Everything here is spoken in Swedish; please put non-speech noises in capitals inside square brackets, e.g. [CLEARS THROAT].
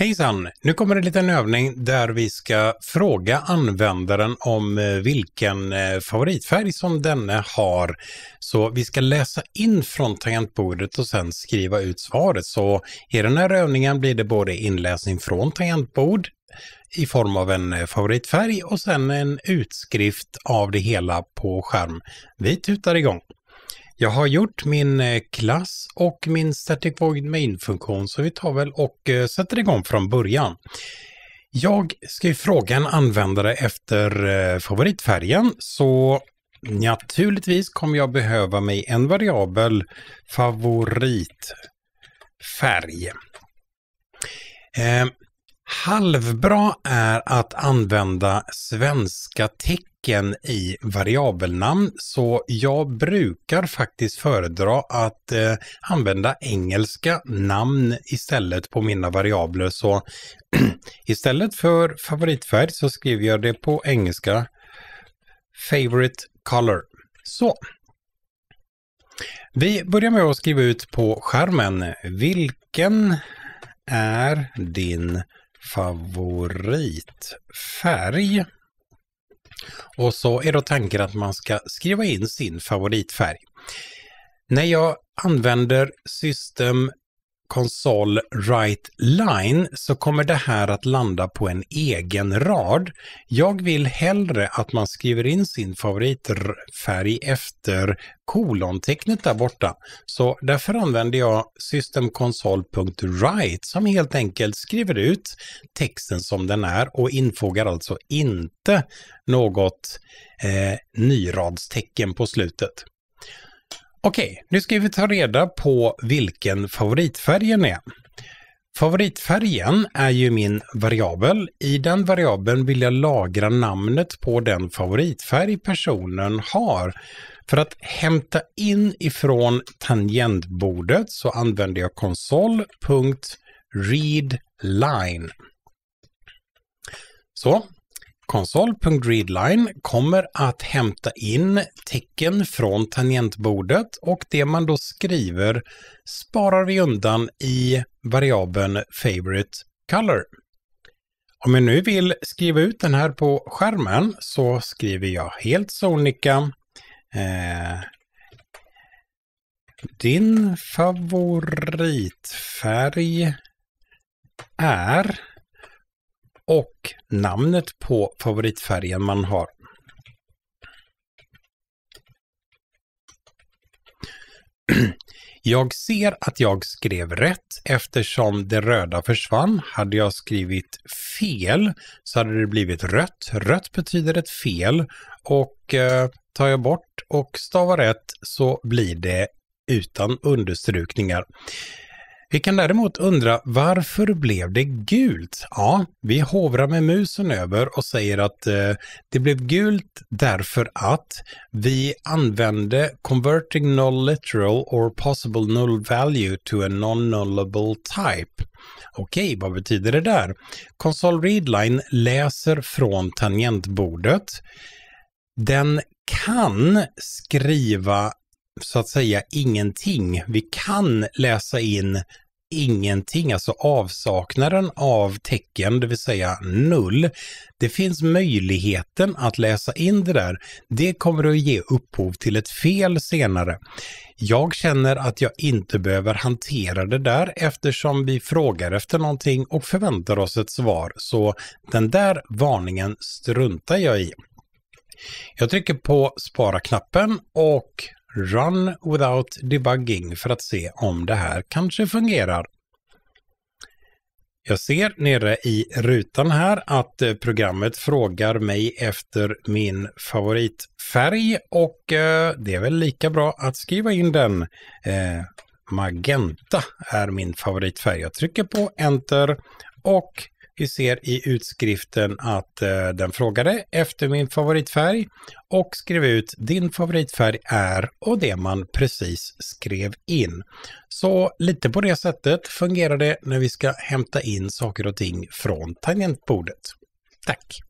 Hejsan! Nu kommer en liten övning där vi ska fråga användaren om eh, vilken eh, favoritfärg som denne har. Så vi ska läsa in från tangentbordet och sen skriva ut svaret. Så i den här övningen blir det både inläsning från tangentbord i form av en eh, favoritfärg och sen en utskrift av det hela på skärm. Vi tutar igång! Jag har gjort min eh, klass och min static void main-funktion så vi tar väl och eh, sätter igång från början. Jag ska ju fråga en användare efter eh, favoritfärgen så naturligtvis kommer jag behöva mig en variabel favoritfärg. Ehm, Halvbra är att använda svenska tecken i variabelnamn, så jag brukar faktiskt föredra att eh, använda engelska namn istället på mina variabler. Så [CLEARS THROAT] istället för favoritfärg så skriver jag det på engelska favorite color. Så. Vi börjar med att skriva ut på skärmen vilken är din favoritfärg. Och så är då tanken att man ska skriva in sin favoritfärg. När jag använder system konsol Right Line så kommer det här att landa på en egen rad. Jag vill hellre att man skriver in sin favoritfärg efter kolontecknet där borta. Så därför använder jag systemkonsol.write som helt enkelt skriver ut texten som den är och infogar alltså inte något eh, nyradstecken på slutet. Okej, nu ska vi ta reda på vilken favoritfärgen är. Favoritfärgen är ju min variabel. I den variabeln vill jag lagra namnet på den favoritfärg personen har. För att hämta in ifrån tangentbordet så använder jag konsol.readline. Så, Konsol.readline kommer att hämta in tecken från tangentbordet och det man då skriver sparar vi undan i variabeln favorite color. Om jag nu vill skriva ut den här på skärmen så skriver jag helt sonika eh, din favoritfärg är och namnet på favoritfärgen man har. [CLEARS THROAT] Jag ser att jag skrev rätt. Eftersom det röda försvann hade jag skrivit fel så hade det blivit rött. Rött betyder ett fel och eh, tar jag bort och stavar rätt så blir det utan understrykningar. Vi kan däremot undra varför blev det gult? Ja, vi hovrar med musen över och säger att eh, det blev gult därför att vi använde converting null literal or possible null value to a non-nullable type. Okej, vad betyder det där? Console readline läser från tangentbordet. Den kan skriva så att säga ingenting. Vi kan läsa in ingenting, alltså avsaknaden av tecken, det vill säga null. Det finns möjligheten att läsa in det där. Det kommer att ge upphov till ett fel senare. Jag känner att jag inte behöver hantera det där eftersom vi frågar efter någonting och förväntar oss ett svar, så den där varningen struntar jag i. Jag trycker på spara-knappen och Run without debugging för att se om det här kanske fungerar. Jag ser nere i rutan här att eh, programmet frågar mig efter min favoritfärg och eh, det är väl lika bra att skriva in den. Eh, Magenta är min favoritfärg. Jag trycker på Enter och vi ser i utskriften att eh, den frågade efter min favoritfärg och skrev ut din favoritfärg är och det man precis skrev in. Så lite på det sättet fungerar det när vi ska hämta in saker och ting från tangentbordet. Tack!